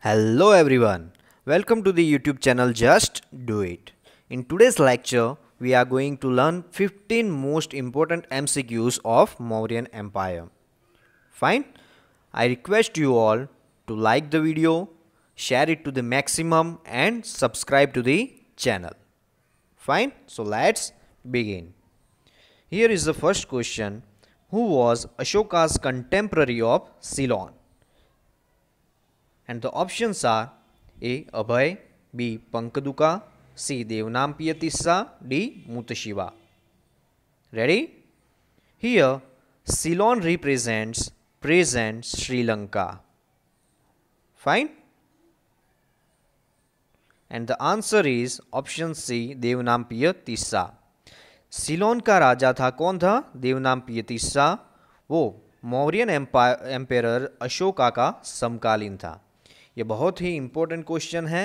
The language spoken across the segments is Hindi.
Hello everyone, welcome to the YouTube channel Just Do It. In today's lecture, we are going to learn 15 most important MCQs of Mauryan Empire. Fine, I request you all to like the video, share it to the maximum and subscribe to the channel. Fine, so let's begin. Here is the first question. Who was Ashoka's contemporary of Ceylon? And the options are A Abhaya B पंकदुका C Devanam Piyatissa D Mutasiva ready here Ceylon represents present Sri Lanka fine and the answer is option C Devanam Piyatissa Ceylon का राजा था कौन था देवनाम पियतिस्सा वो मौर्यन एम्पायर एम्पेयर अशोका का समकालीन था ये बहुत ही इंपॉर्टेंट क्वेश्चन है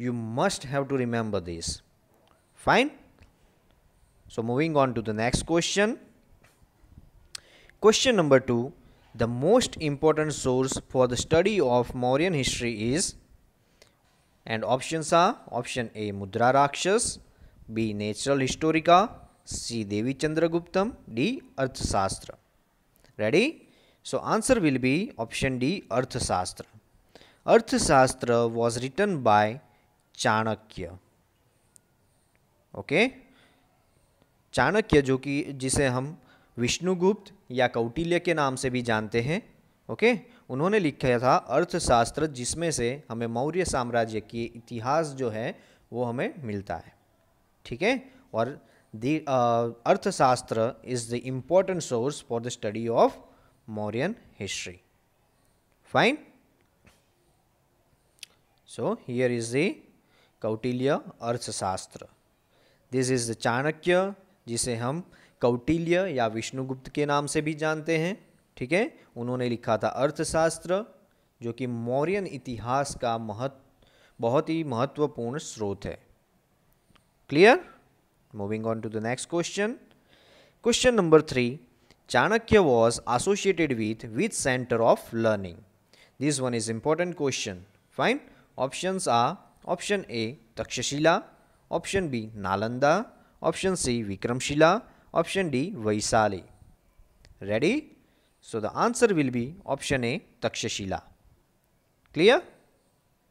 you must have to remember this fine so moving on to the next question question number two the most important source for the study of Mauryan history is and option uh option A Mudrarakshasa B Naturalis Historia C Devi Chandra Guptam D Arthashastra ready so answer will be option D Arthashastra Arthashastra was written by Chanakya okay Chanakya जो कि जिसे हम विष्णुगुप्त या कौटिल्य के नाम से भी जानते हैं ओके उन्होंने लिखा था अर्थशास्त्र जिसमें से हमें मौर्य साम्राज्य की इतिहास जो है वो हमें मिलता है ठीक है और the Arthashastra is the important source for the study of Mauryan history fine So here is the Kautilya Arthashastra. This is the Chanakya जिसे हम कौटिल्य या विष्णुगुप्त के नाम से भी जानते हैं ठीक है उन्होंने लिखा था अर्थशास्त्र जो कि मौर्यन इतिहास का महत्व बहुत ही महत्वपूर्ण स्रोत है clear moving on to the next question question number three Chanakya was associated with with centre of learning this one is important question fine option uh option A Takshashila option B Nalanda option C Vikramashila option D Vaishali ready so the answer will be option A Takshashila clear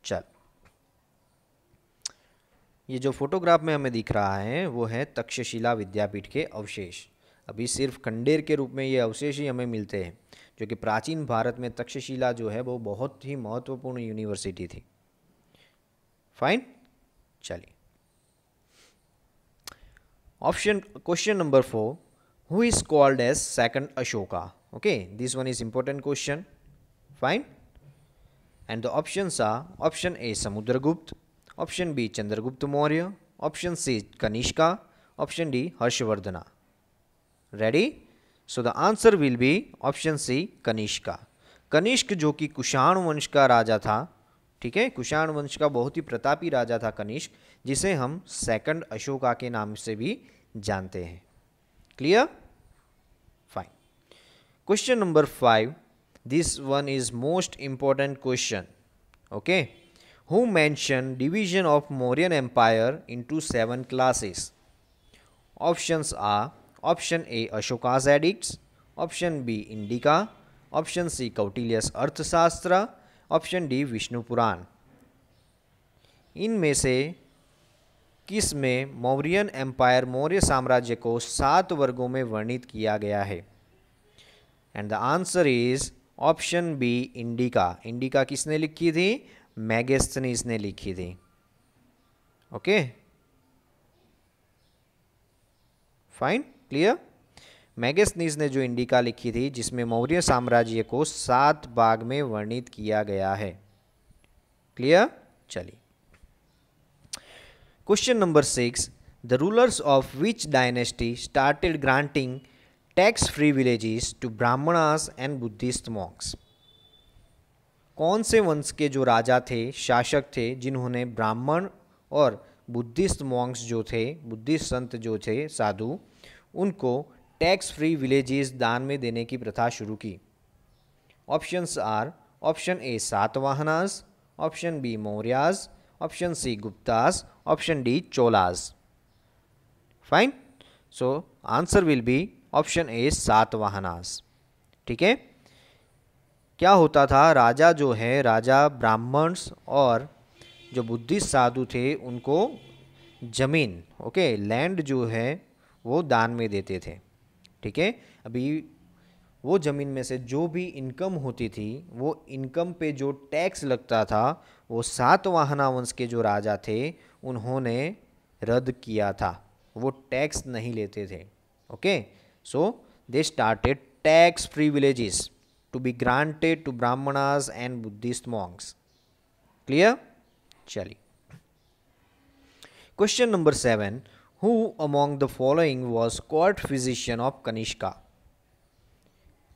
चल ये जो फोटोग्राफ में हमें दिख रहा है वो है तक्षशिला विद्यापीठ के अवशेष अभी सिर्फ खंडेर के रूप में ये अवशेष ही हमें मिलते हैं जो कि प्राचीन भारत में तक्षशिला जो है वो बहुत ही महत्वपूर्ण यूनिवर्सिटी थी फाइन चलिए option question number four who is called as second Ashoka okay this one is important question fine and the option सा option A Samudragupta option B Chandragupta Maurya option C Kanishka option D Harshavardhana ready so the answer will be option C Kanishka Kanishka जो कि कुषाण वंश का राजा था ठीक है कुषाण वंश का बहुत ही प्रतापी राजा था कनिष्क जिसे हम सेकंड अशोका के नाम से भी जानते हैं clear fine question number five this one is most important question okay who mention division of Mauryan empire into seven classes options are option A Ashoka's edict option B Indica option C Kautilya's Arthashastra option D Vishnu पुराण इनमें से किस में मौर्यन एम्पायर मौर्य साम्राज्य को सात वर्गों में वर्णित किया गया है and the answer is option B Indica Indica किसने लिखी थी मैगेस्थनीस ने लिखी थी ओके फाइन क्लियर मैगसनीज ने जो इंडिका लिखी थी जिसमें मौर्य साम्राज्य को सात भाग में वर्णित किया गया है क्लियर चलिए question number six the rulers of which dynasty started granting tax free villages to Brahmanas and Buddhist monks कौन से वंश के जो राजा थे शासक थे जिन्होंने ब्राह्मण और बुद्धिस्ट मॉन्क्स जो थे बुद्धिस्ट संत जो थे साधु उनको टैक्स फ्री विलेजेस दान में देने की प्रथा शुरू की options are option A Satavahanas option B Mauryas option C Guptas option D Cholas fine so answer will be option A Satavahanas ठीक है क्या होता था राजा जो है राजा ब्राह्मण्स और जो बुद्धिस्ट साधु थे उनको ज़मीन ओके लैंड जो है वो दान में देते थे ठीक है अभी वो ज़मीन में से जो भी इनकम होती थी वो इनकम पे जो टैक्स लगता था वो सात वाहना वंश के जो राजा थे उन्होंने रद्द किया था वो टैक्स नहीं लेते थे okay so they started tax free villages to be granted to Brahmanas and Buddhist monks clear चलिए question number seven Who among the following was court physician of Kanishka?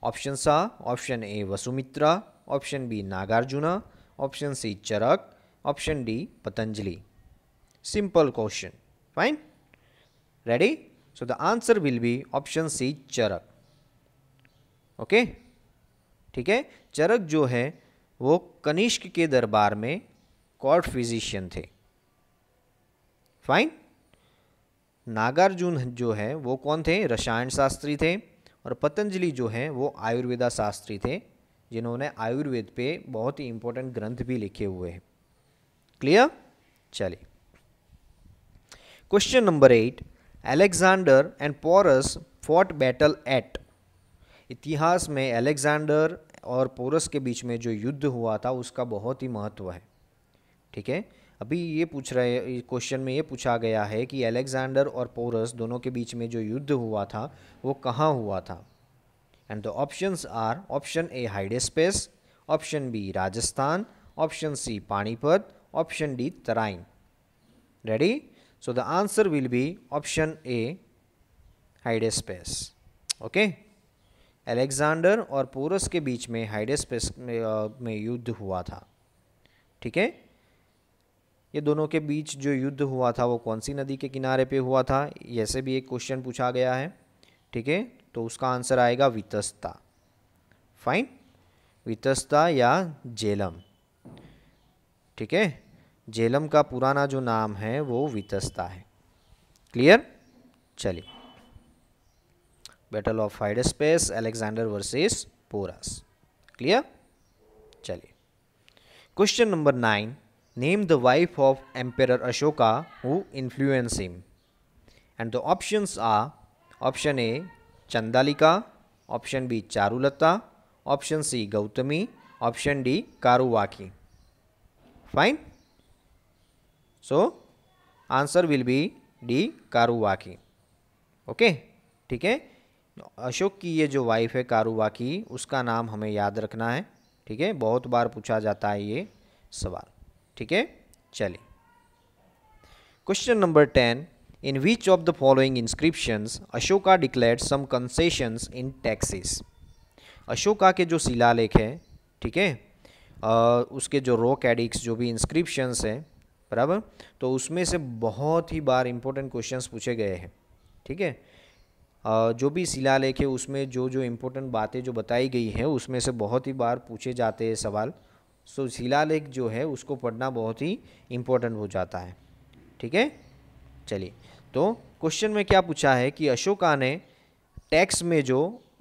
Options are option A Vasumitra, option B Nagarjuna, option C Charak, option D Patanjali. Simple question. Fine? Ready? So the answer will be option C Charak. okay? ठीक है चरक जो है वो कनिष्क के दरबार में कोर्ट फिजिशियन थे फाइन नागार्जुन जो है वो कौन थे रसायन शास्त्री थे और पतंजलि जो हैं वो आयुर्वेदा शास्त्री थे जिन्होंने आयुर्वेद पे बहुत ही इम्पोर्टेंट ग्रंथ भी लिखे हुए हैं क्लियर चलिए question number eight Alexander and Porus fought battle at इतिहास में अलेक्जेंडर और पोरस के बीच में जो युद्ध हुआ था उसका बहुत ही महत्व है ठीक है अभी ये पूछ रहे हैं क्वेश्चन में ये पूछा गया है कि अलेक्जेंडर और पोरस दोनों के बीच में जो युद्ध हुआ था वो कहाँ हुआ था and the options are option A Hydaspes option B Rajasthan option C Panipat option D Tarain ready the answer will will option A हाइडे हाइडेस्पेस ओके अलेक्जेंडर और पोरस के बीच में हाइडेस्पेस में, में युद्ध हुआ था ठीक है ये दोनों के बीच जो युद्ध हुआ था वो कौन सी नदी के किनारे पे हुआ था ऐसे भी एक क्वेश्चन पूछा गया है ठीक है तो उसका आंसर आएगा वितस्ता फाइन वितस्ता या जेलम ठीक है जेलम का पुराना जो नाम है वो वितस्ता है क्लियर चलिए battle of Hydaspes Alexander versus Porus clear चलिए question number nine Name the wife of Emperor Ashoka who influenced him. And the options are option A Chandalika, option B Charulata, option C Gautami, option D Karuvaki. Fine? So answer will be D Karuvaki. Okay? theek hai Ashoka की ये जो वाइफ है कारुवा की उसका नाम हमें याद रखना है ठीक है बहुत बार पूछा जाता है ये सवाल ठीक है चलिए question number ten in which of the following inscriptions Ashoka declare some concessions in taxes Ashoka के जो शिलालेख है ठीक है उसके जो रॉक एडिक्स जो भी इंस्क्रिप्शंस हैं बराबर तो उसमें से बहुत ही बार इम्पोर्टेंट क्वेश्चंस पूछे गए हैं ठीक है आ, जो भी शिलालेख है उसमें जो जो इम्पोर्टेंट बातें जो बताई गई हैं उसमें से बहुत ही बार पूछे जाते हैं सवाल सो शिलालेख जो है उसको पढ़ना बहुत ही इम्पोर्टेंट हो जाता है ठीक है चलिए तो क्वेश्चन में क्या पूछा है कि अशोका ने टैक्स में जो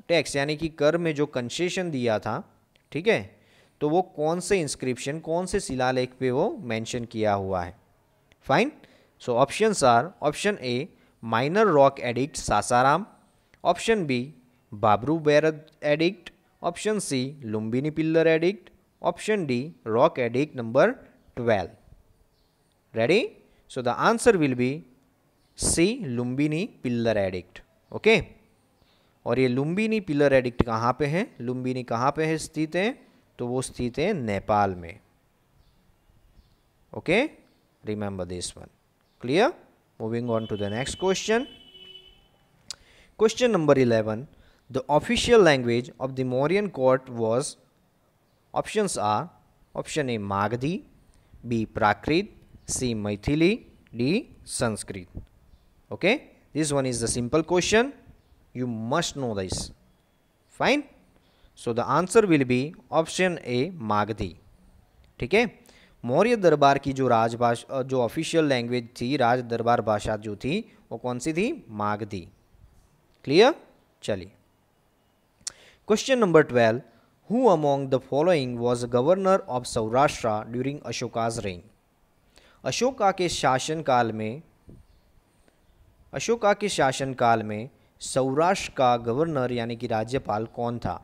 टैक्स यानी कि कर में जो कंसेशन दिया था ठीक है तो वो कौन से इंस्क्रिप्शन कौन से शिलालेख पे वो मेंशन किया हुआ है fine so option are option A minor rock edict Sasaram option B Bhabru Bairat edict option C Lumbini pillar edict Option D, rock eddict number 12. Ready? So the answer will be C, Lumbini pillar addict. Okay? और ये लुम्बिनी पिलर एडिक्ट कहाँ पे है लुम्बिनी कहाँ पे है स्थित है तो वो स्थित है नेपाल में okay remember this one clear moving on to the next question question number eleven the official language of the Mauryan court was options are option A Magadhi B Prakrit C Maithili D Sanskrit okay this one is the simple question you must know this fine so the answer will be option A Magadhi ठीक है मौर्य दरबार की जो राजभाषा जो ऑफिशियल लैंग्वेज थी राज दरबार भाषा जो थी वो कौन सी थी मागधी क्लियर चलिए question number twelve who among the following was governor of Saurashtra during Ashoka's reign? Ashoka के शासन काल में अशोका के शासन काल में सौराष्ट्र का गवर्नर यानी कि राज्यपाल कौन था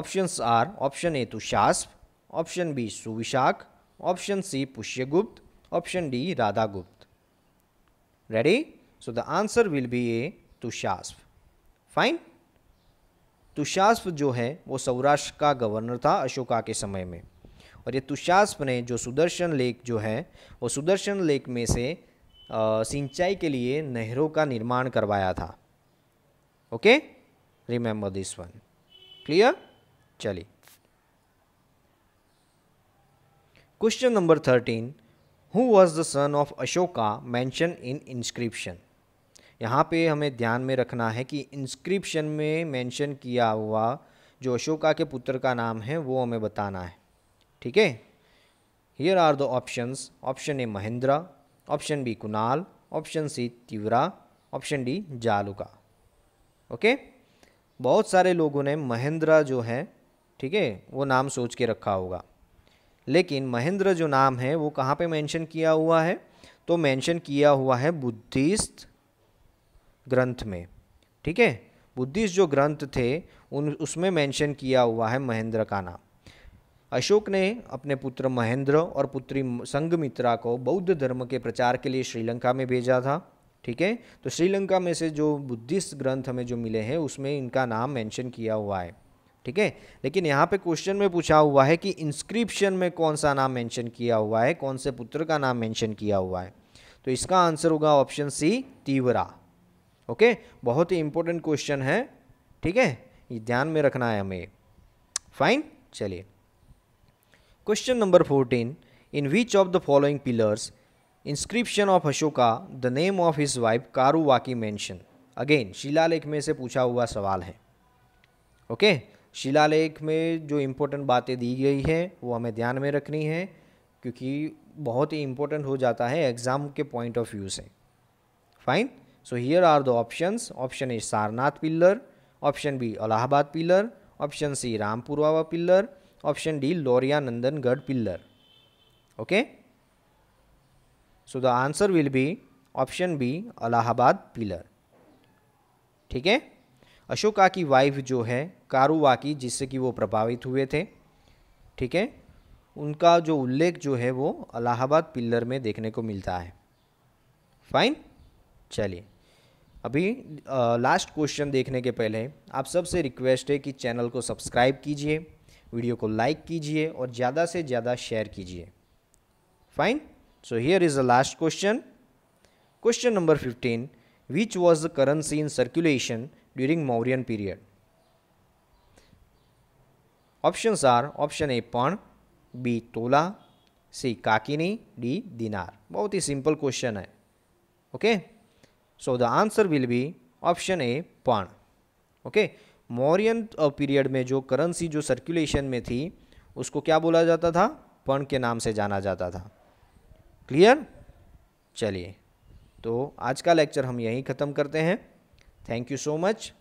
options are option A Tushaspa option B Suvishakha option C Pushyagupta option D Radhagupta ready so the answer will be A Tushaspa fine Tushaspa जो है वो सौराष्ट्र का गवर्नर था अशोका के समय में और ये तुषास्प ने जो सुदर्शन लेक जो है वो सुदर्शन लेक में से सिंचाई के लिए नहरों का निर्माण करवाया था okay remember this one clear चलिए question number thirteen who was the son of Ashoka mention in inscription यहाँ पे हमें ध्यान में रखना है कि इंस्क्रिप्शन में मेंशन किया हुआ जो अशोका के पुत्र का नाम है वो हमें बताना है ठीक है here are the options option A Mahendra option B Kunal option C Tivara option D Jaluka okay बहुत सारे लोगों ने महेंद्रा जो है ठीक है वो नाम सोच के रखा होगा लेकिन महेंद्र जो नाम है वो कहाँ पे मेंशन किया हुआ है तो मेंशन किया हुआ है बुद्धिस्ट ग्रंथ में ठीक है बुद्धिस्ट जो ग्रंथ थे उन उसमें मेंशन किया हुआ है महेंद्र का नाम अशोक ने अपने पुत्र महेंद्र और पुत्री संगमित्रा को बौद्ध धर्म के प्रचार के लिए श्रीलंका में भेजा था ठीक है तो श्रीलंका में से जो बुद्धिस्ट ग्रंथ हमें जो मिले हैं उसमें इनका नाम मेंशन किया हुआ है ठीक है लेकिन यहाँ पे क्वेश्चन में पूछा हुआ है कि इंस्क्रिप्शन में कौन सा नाम मेंशन किया हुआ है कौन से पुत्र का नाम मेंशन किया हुआ है तो इसका आंसर होगा ऑप्शन सी तीवरा ओके बहुत ही इंपॉर्टेंट क्वेश्चन है ठीक है ये ध्यान में रखना है हमें फाइन चलिए question number fourteen in which of the following pillars inscription of Ashoka the name of his wife Karuvaki mention again शिलालेख में से पूछा हुआ सवाल है ओके okay? शिलालेख में जो इम्पोर्टेंट बातें दी गई है वो हमें ध्यान में रखनी है क्योंकि बहुत ही इम्पोर्टेंट हो जाता है एग्ज़ाम के पॉइंट ऑफ व्यू से fine So here are the options. Option A Sarnath pillar, option B Allahabad pillar, option C Rampurwava pillar, option D Loria Nandangarh pillar. Okay. So the answer will be option B Allahabad pillar. ठीक है अशोका की वाइफ जो है कारुवाकी जिससे कि वो प्रभावित हुए थे ठीक है उनका जो उल्लेख जो है वो अलाहाबाद पिल्लर में देखने को मिलता है फाइन चलिए अभी लास्ट क्वेश्चन देखने के पहले आप सबसे रिक्वेस्ट है कि चैनल को सब्सक्राइब कीजिए वीडियो को लाइक कीजिए और ज़्यादा से ज़्यादा शेयर कीजिए fine so here is the last question question number fifteen which was the currency in circulation during Mauryan period options are option A pana B tola C kakini D dinar बहुत ही सिंपल क्वेश्चन है okay okay? So the answer will be option A pana okay Mauryan period में जो करेंसी जो सर्कुलेशन में थी उसको क्या बोला जाता था पण के नाम से जाना जाता था क्लियर चलिए तो आज का लेक्चर हम यहीं ख़त्म करते हैं थैंक यू सो मच